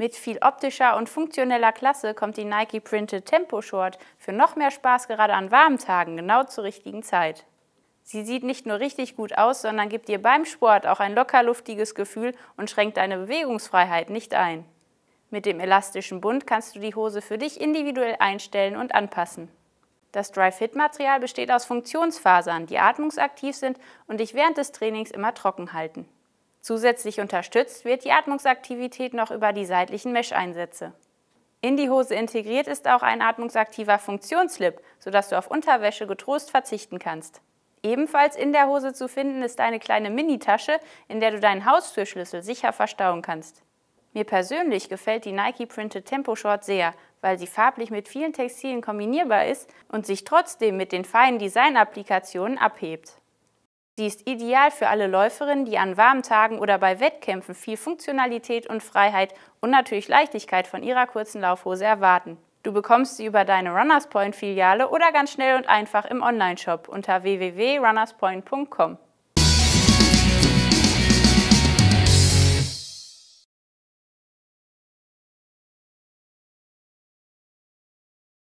Mit viel optischer und funktioneller Klasse kommt die Nike Printed Tempo Short für noch mehr Spaß gerade an warmen Tagen genau zur richtigen Zeit. Sie sieht nicht nur richtig gut aus, sondern gibt dir beim Sport auch ein locker luftiges Gefühl und schränkt deine Bewegungsfreiheit nicht ein. Mit dem elastischen Bund kannst du die Hose für dich individuell einstellen und anpassen. Das Dry-Fit-Material besteht aus Funktionsfasern, die atmungsaktiv sind und dich während des Trainings immer trocken halten. Zusätzlich unterstützt wird die Atmungsaktivität noch über die seitlichen Mesh-Einsätze. In die Hose integriert ist auch ein atmungsaktiver Funktionsslip, sodass du auf Unterwäsche getrost verzichten kannst. Ebenfalls in der Hose zu finden ist eine kleine Minitasche, in der du deinen Haustürschlüssel sicher verstauen kannst. Mir persönlich gefällt die Nike Printed Tempo Short sehr, weil sie farblich mit vielen Textilien kombinierbar ist und sich trotzdem mit den feinen Designapplikationen abhebt. Sie ist ideal für alle Läuferinnen, die an warmen Tagen oder bei Wettkämpfen viel Funktionalität und Freiheit und natürlich Leichtigkeit von ihrer kurzen Laufhose erwarten. Du bekommst sie über deine Runners Point Filiale oder ganz schnell und einfach im Onlineshop unter www.runnerspoint.com.